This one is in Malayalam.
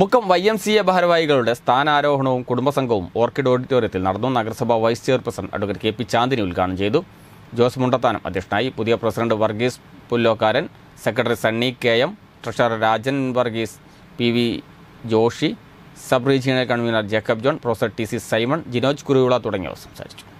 Mukkam Y M C A ഭാരവാഹികളുടെ സ്ഥാനാരോഹണവും കുടുംബസംഘവും ഓർക്കിഡ് ഓഡിറ്റോറിയത്തിൽ നടന്നു നഗരസഭാ vice chairperson advocate K P Chandini ഉദ്ഘാടനം ചെയ്തു ജോസ് മുണ്ടത്താനം അധ്യക്ഷനായി പുതിയ president Varghese Pullokkaran secretary Sunny K M treasurer Rajan Varghese P V Joshy sub regional convener Jacob John professor T C Simon Jinoj Kuruvila തുടങ്ങിയവർ സംസാരിച്ചു